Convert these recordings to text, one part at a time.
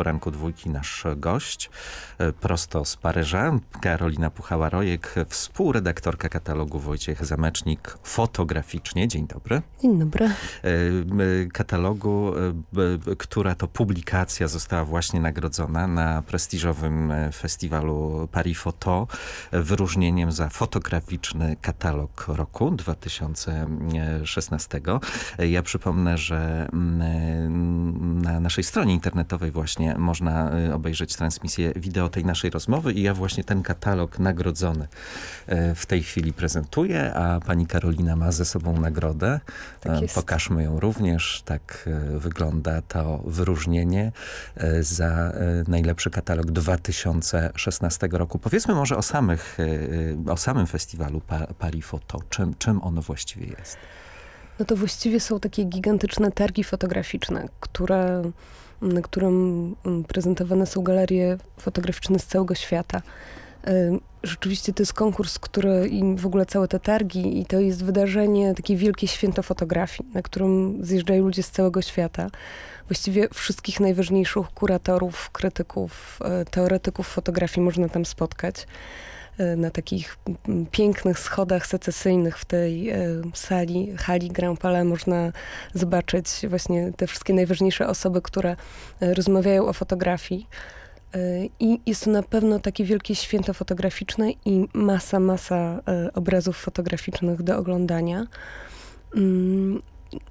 poranku dwójki nasz gość e, prosto z Paryża. Karolina Puchała-Rojek, współredaktorka katalogu Wojciech Zamecznik fotograficznie. Dzień dobry. Dzień dobry. E, katalogu, e, która to publikacja została właśnie nagrodzona na prestiżowym festiwalu Paris Photo wyróżnieniem za fotograficzny katalog roku 2016. Ja przypomnę, że na naszej stronie internetowej właśnie można y, obejrzeć transmisję wideo tej naszej rozmowy i ja właśnie ten katalog nagrodzony y, w tej chwili prezentuję, a pani Karolina ma ze sobą nagrodę. Tak e, Pokażmy ją również. Tak y, wygląda to wyróżnienie za najlepszy katalog 2016 roku. Powiedzmy może o, samych, o samym festiwalu Parifoto. Czym, czym ono właściwie jest? no to właściwie są takie gigantyczne targi fotograficzne, które, na którym prezentowane są galerie fotograficzne z całego świata. Rzeczywiście to jest konkurs, który i w ogóle całe te targi i to jest wydarzenie, takie wielkie święto fotografii, na którym zjeżdżają ludzie z całego świata. Właściwie wszystkich najważniejszych kuratorów, krytyków, e, teoretyków fotografii można tam spotkać. E, na takich pięknych schodach secesyjnych w tej e, sali, hali Grand Palais można zobaczyć właśnie te wszystkie najważniejsze osoby, które e, rozmawiają o fotografii. I jest to na pewno takie wielkie święto fotograficzne i masa, masa obrazów fotograficznych do oglądania. Mm,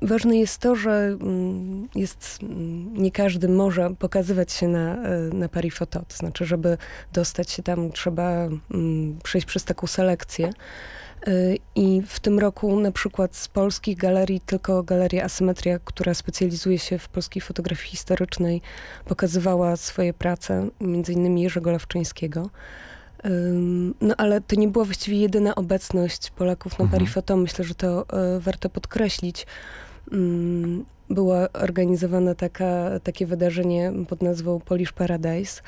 Ważne jest to, że mm, jest, mm, nie każdy może pokazywać się na, e, na parifoto. To znaczy, żeby dostać się tam, trzeba mm, przejść przez taką selekcję. E, I w tym roku na przykład z polskich galerii tylko Galeria Asymetria, która specjalizuje się w polskiej fotografii historycznej, pokazywała swoje prace, między innymi Jerzego Lawczyńskiego. No ale to nie była właściwie jedyna obecność Polaków na mhm. Parifato. Myślę, że to e, warto podkreślić. Mm, było organizowane taka, takie wydarzenie pod nazwą Polish Paradise.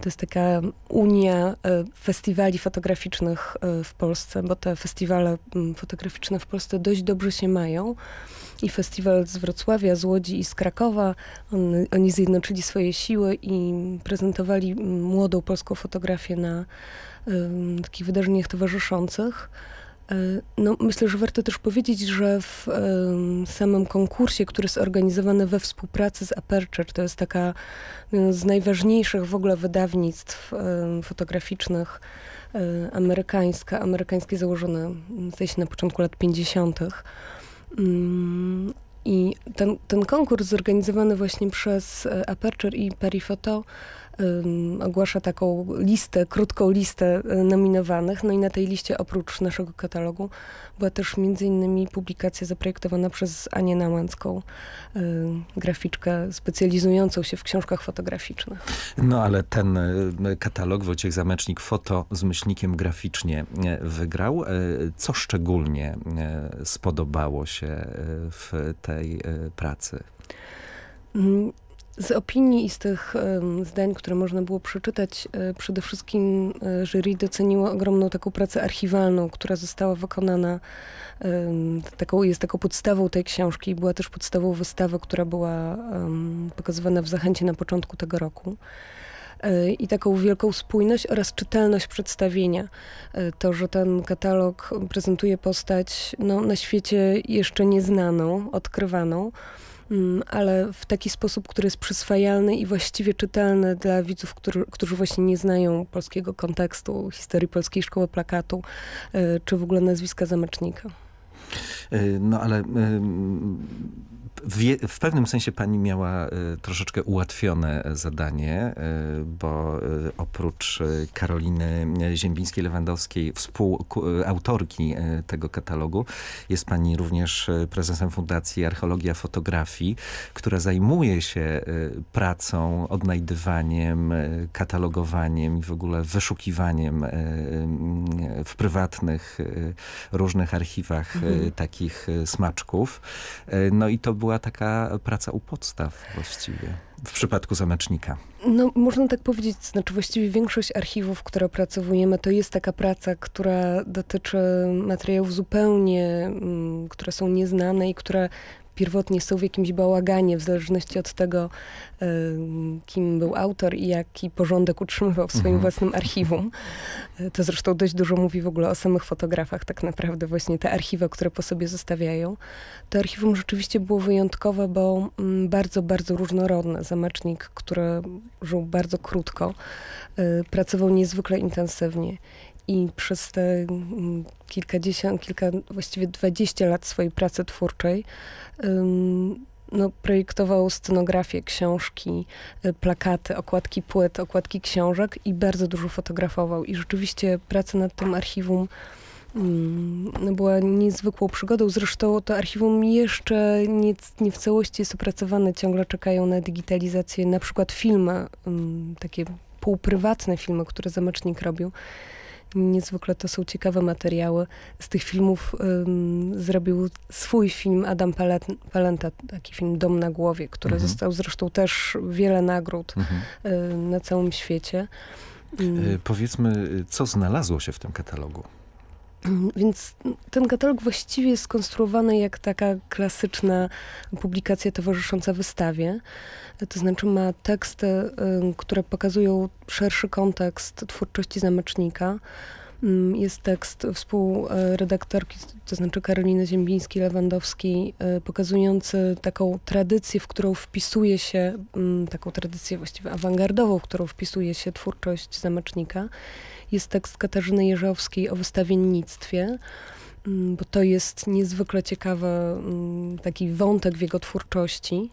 To jest taka unia e, festiwali fotograficznych e, w Polsce, bo te festiwale mm, fotograficzne w Polsce dość dobrze się mają. I festiwal z Wrocławia, z Łodzi i z Krakowa, on, oni zjednoczyli swoje siły i prezentowali mm, młodą polską fotografię na um, takich wydarzeniach towarzyszących. E, no, myślę, że warto też powiedzieć, że w samym konkursie, który jest organizowany we współpracy z Aperture, to jest taka no, z najważniejszych w ogóle wydawnictw fotograficznych e, amerykańska, amerykańskie założone zdaje się na początku lat 50. Mm, I ten, ten konkurs zorganizowany właśnie przez e, Aperture i Perifoto ogłasza taką listę, krótką listę y, nominowanych. No i na tej liście oprócz naszego katalogu była też między innymi publikacja zaprojektowana przez Anię Nałęcką, y, graficzkę specjalizującą się w książkach fotograficznych. No ale ten y, katalog Wojciech Zamecznik foto z myślnikiem graficznie e, wygrał. E, co szczególnie e, spodobało się w tej pracy? Mm, z opinii i z tych zdań, które można było przeczytać, e, przede wszystkim e, jury doceniło ogromną taką pracę archiwalną, która została wykonana, taką, jest taką podstawą tej książki i była też podstawą wystawy, która była pokazywana w Zachęcie na początku tego roku e, i taką wielką spójność oraz czytelność przedstawienia. To, że ten katalog prezentuje postać no, na świecie jeszcze nieznaną, odkrywaną. Mm, ale w taki sposób, który jest przyswajalny i właściwie czytelny dla widzów, który, którzy właśnie nie znają polskiego kontekstu, historii polskiej szkoły plakatu, e, czy w ogóle nazwiska Zamecznika. E, no ale w, w, pewnym sensie pani miała y, troszeczkę ułatwione zadanie, y, bo y, oprócz Karoliny ziębińskiej lewandowskiej współautorki tego katalogu, jest pani również prezesem Fundacji Archeologia Fotografii, która zajmuje się pracą, odnajdywaniem, katalogowaniem i w ogóle wyszukiwaniem w prywatnych różnych archiwach mhm. takich smaczków. No i to było była taka praca u podstaw właściwie w przypadku zamecznika? No, można tak powiedzieć, znaczy właściwie większość archiwów, które opracowujemy, to jest taka praca, która dotyczy materiałów zupełnie, mm, które są nieznane i które pierwotnie są w jakimś bałaganie, w zależności od tego, e, kim był autor i jaki porządek utrzymywał w swoim mhm. własnym archiwum. E, to zresztą dość dużo mówi w ogóle o samych fotografach, tak naprawdę, właśnie te archiwa, które po sobie zostawiają. To archiwum rzeczywiście było wyjątkowe, bo mm, bardzo, bardzo różnorodne. Zamecznik, który żył bardzo krótko, e, pracował niezwykle intensywnie i przez te mm, kilkadziesiąt, kilka, właściwie dwadzieścia lat swojej pracy twórczej no, projektował scenografię, książki, y, plakaty, okładki płyt, okładki książek i bardzo dużo fotografował. I rzeczywiście praca nad tym archiwum no, była niezwykłą przygodą. Zresztą to archiwum jeszcze nie, nie, w całości jest opracowane, ciągle czekają na digitalizację, na przykład filmy, takie półprywatne filmy, które Zamecznik robił. Niezwykle to są ciekawe materiały. Z tych filmów ym, zrobił swój film Adam Palenta, taki film Dom na głowie, który mhm. został zresztą też wiele nagród mhm. y, na całym świecie. Y, powiedzmy, co znalazło się w tym katalogu? Więc ten katalog właściwie jest skonstruowany jak taka klasyczna publikacja towarzysząca wystawie. To znaczy ma teksty, y, które pokazują szerszy kontekst twórczości zamecznika Mm, jest tekst współredaktorki, to znaczy Karoliny Ziembińskiej-Lewandowskiej, e, pokazujący taką tradycję, w którą wpisuje się, mm, taką tradycję właściwie awangardową, w którą wpisuje się twórczość Zamacznika. Jest tekst Katarzyny Jeżowskiej o wystawiennictwie mm, bo to jest niezwykle ciekawy taki wątek w jego twórczości.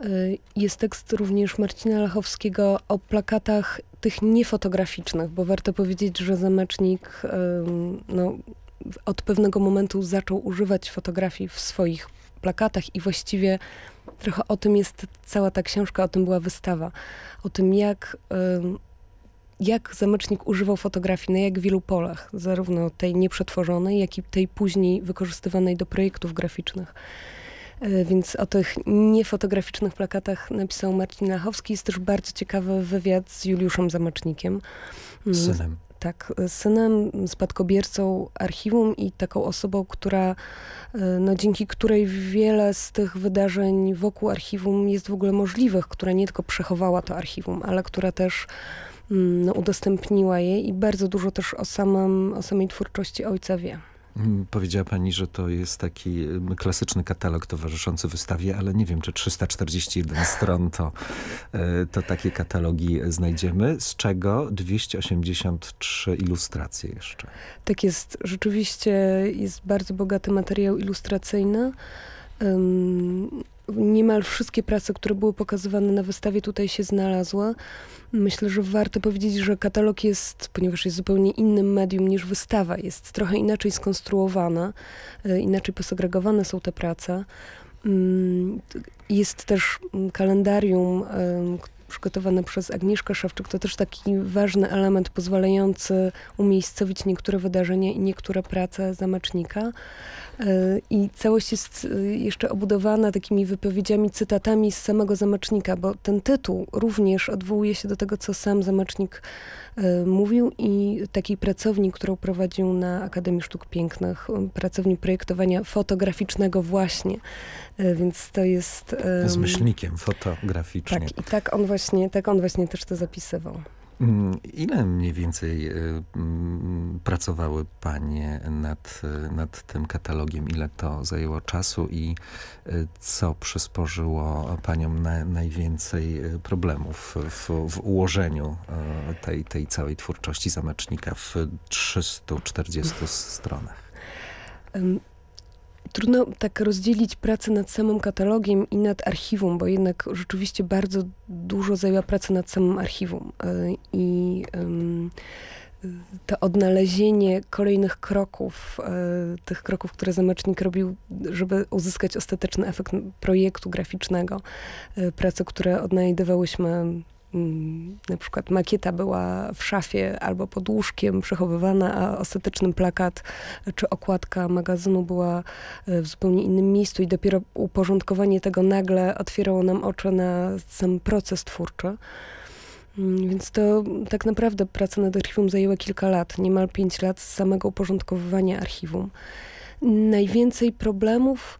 Y, jest tekst również Marcina Lachowskiego o plakatach tych niefotograficznych, bo warto powiedzieć, że zamecznik no, od pewnego momentu zaczął używać fotografii w swoich plakatach i właściwie trochę o tym jest cała ta książka, o tym była wystawa. O tym, jak, jak zamecznik używał fotografii, na jak wielu polach, zarówno tej nieprzetworzonej, jak i tej później wykorzystywanej do projektów graficznych. E, więc o tych niefotograficznych plakatach napisał Marcin Lachowski. Jest też bardzo ciekawy wywiad z Juliuszem Zamacznikiem. Mm, synem. Tak, synem, spadkobiercą archiwum i taką osobą, która, e, no, dzięki której wiele z tych wydarzeń wokół archiwum jest w ogóle możliwych, która nie tylko przechowała to archiwum, ale która też mm, no, udostępniła je i bardzo dużo też o, samym, o samej twórczości ojca wie. Mm, powiedziała pani, że to jest taki mm, klasyczny katalog towarzyszący wystawie, ale nie wiem, czy 341 stron to, e, to takie katalogi znajdziemy, z czego 283 ilustracje jeszcze. Tak jest. Rzeczywiście jest bardzo bogaty materiał ilustracyjny niemal wszystkie prace, które były pokazywane na wystawie tutaj się znalazły. Myślę, że warto powiedzieć, że katalog jest, ponieważ jest zupełnie innym medium niż wystawa, jest trochę inaczej skonstruowana, e, inaczej posegregowane są te prace. Mm, jest też mm, kalendarium, przygotowane przez Agnieszkę Szewczyk, to też taki ważny element pozwalający umiejscowić niektóre wydarzenia i niektóre prace zamacznika e, I całość jest e, jeszcze obudowana takimi wypowiedziami, cytatami z samego zamacznika, bo ten tytuł również odwołuje się do tego, co sam zamacznik e, mówił i takiej pracowni, którą prowadził na Akademii Sztuk Pięknych, pracowni projektowania fotograficznego właśnie. Więc to jest... z myślnikiem fotograficznym. Tak, i tak on właśnie właśnie, tak on właśnie też to zapisywał. Mm, ile mniej więcej y, mm, pracowały panie nad, y, nad tym katalogiem? Ile to zajęło czasu i y, co przysporzyło paniom na, najwięcej problemów w, w, ułożeniu tej, tej całej twórczości zamecznika w 340 stronach? Trudno tak rozdzielić pracę nad samym katalogiem i nad archiwum, bo jednak rzeczywiście bardzo dużo zajęła praca nad samym archiwum. E, I to odnalezienie kolejnych kroków, e, tych kroków, które Zamecznik robił, żeby uzyskać ostateczny efekt projektu graficznego, e, pracy, które odnajdywałyśmy Mm, na przykład makieta była w szafie albo pod łóżkiem przechowywana, a ostateczny plakat czy okładka magazynu była e, w zupełnie innym miejscu i dopiero uporządkowanie tego nagle otwierało nam oczy na sam proces twórczy. Mm, więc to tak naprawdę praca nad archiwum zajęła kilka lat, niemal pięć lat z samego uporządkowywania archiwum. Najwięcej problemów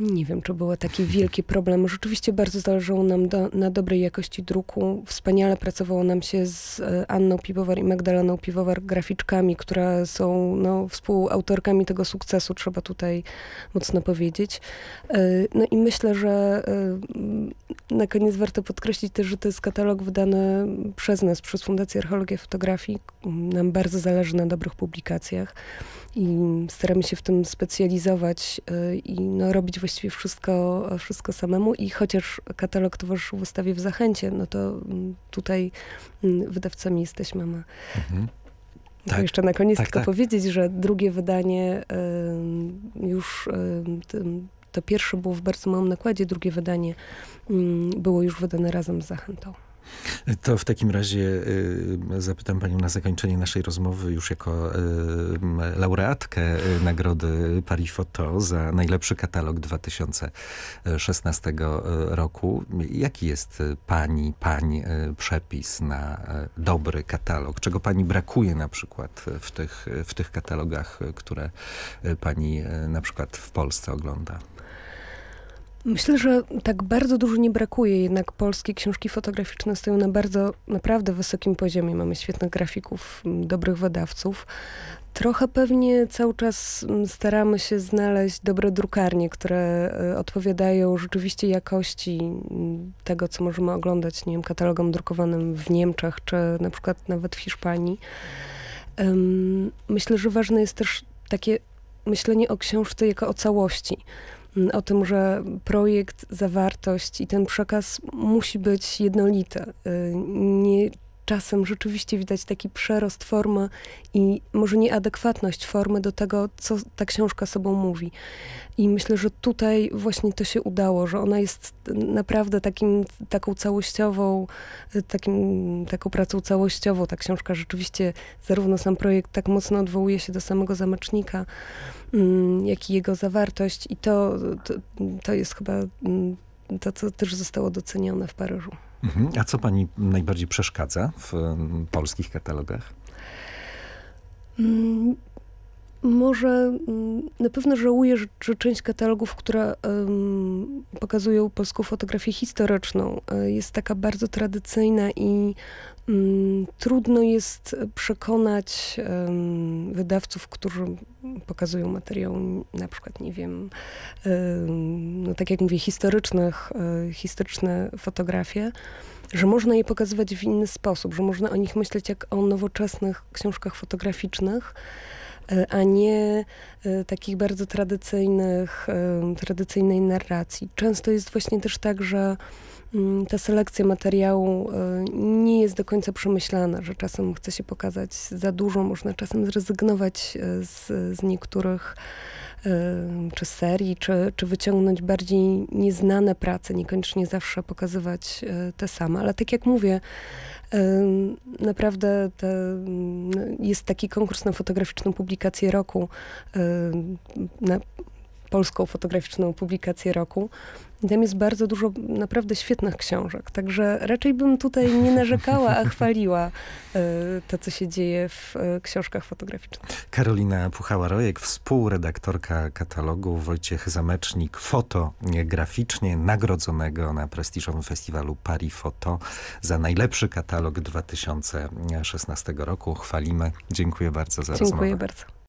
nie wiem, czy był taki wielki problem. Rzeczywiście bardzo zależało nam do, na dobrej jakości druku. Wspaniale pracowało nam się z e, Anną Piwowar i Magdaleną Piwowar, graficzkami, które są no, współautorkami tego sukcesu, trzeba tutaj mocno powiedzieć. E, no i myślę, że e, na koniec warto podkreślić też, że to jest katalog wydany przez nas, przez Fundację Archeologię Fotografii. Nam bardzo zależy na dobrych publikacjach i staramy się w tym specjalizować e, i no, robić właściwie wszystko, wszystko samemu i chociaż katalog towarzyszył wystawie w Zachęcie, no to mm, tutaj mm, wydawcami jesteśmy. Ma. Mhm. Tak, to jeszcze na koniec tak, tylko tak. powiedzieć, że drugie wydanie już to pierwsze było w bardzo małym nakładzie, drugie wydanie mm, było już wydane razem z Zachętą. To w takim razie y, zapytam panią na zakończenie naszej rozmowy już jako y, laureatkę y, nagrody Paris Photo za najlepszy katalog 2016 roku. Jaki jest pani, pani przepis na dobry katalog? Czego pani brakuje na przykład w tych, w tych katalogach, które pani na przykład w Polsce ogląda? Myślę, że tak bardzo dużo nie brakuje, jednak polskie książki fotograficzne stoją na bardzo, naprawdę wysokim poziomie. Mamy świetnych grafików, dobrych wydawców. Trochę pewnie cały czas staramy się znaleźć dobre drukarnie, które e, odpowiadają rzeczywiście jakości tego, co możemy oglądać, nie wiem, katalogom drukowanym w Niemczech, czy na przykład nawet w Hiszpanii. Myślę, że ważne jest też takie myślenie o książce jako o całości Mm, o tym, że projekt, zawartość i ten przekaz musi być jednolity. Y, nie czasem rzeczywiście widać taki przerost formy i może nieadekwatność formy do tego, co ta książka sobą mówi. I myślę, że tutaj właśnie to się udało, że ona jest naprawdę takim, taką całościową, takim, taką pracą całościową. Ta książka rzeczywiście, zarówno sam projekt tak mocno odwołuje się do samego zamecznika, mm, jak i jego zawartość. I to, to, to jest chyba mm, to, co też zostało docenione w Paryżu. Mhm. A co pani najbardziej przeszkadza w polskich katalogach? Mm, może mm, na pewno żałuję, że, że część katalogów, które um, pokazują polską fotografię historyczną, e, jest taka bardzo tradycyjna i Mm, trudno jest przekonać wydawców, którzy pokazują materiał, na przykład, nie wiem, no tak jak mówię, historycznych, e, historyczne fotografie, że można je pokazywać w inny sposób, że można o nich myśleć jak o nowoczesnych książkach fotograficznych e, a nie e, takich bardzo tradycyjnych, tradycyjnej narracji. Często jest właśnie też tak, że Mm, ta selekcja materiału y, nie jest do końca przemyślana, że czasem chce się pokazać za dużo, można czasem zrezygnować y, z, z niektórych y, czy serii, czy, czy wyciągnąć bardziej nieznane prace, niekoniecznie zawsze pokazywać te same. Ale tak jak mówię, naprawdę te, jest taki konkurs na fotograficzną publikację roku. Na, polską fotograficzną publikację roku. Tam jest bardzo dużo naprawdę świetnych książek, także raczej bym tutaj nie narzekała, a chwaliła e, to, co się dzieje w e, książkach fotograficznych. Karolina Puchała-Rojek, współredaktorka katalogu Wojciech Zamecznik, fotograficznie nagrodzonego na prestiżowym festiwalu Paris Photo za najlepszy katalog 2016 roku. Chwalimy. Dziękuję bardzo za Dziękuję rozmowę. Dziękuję bardzo.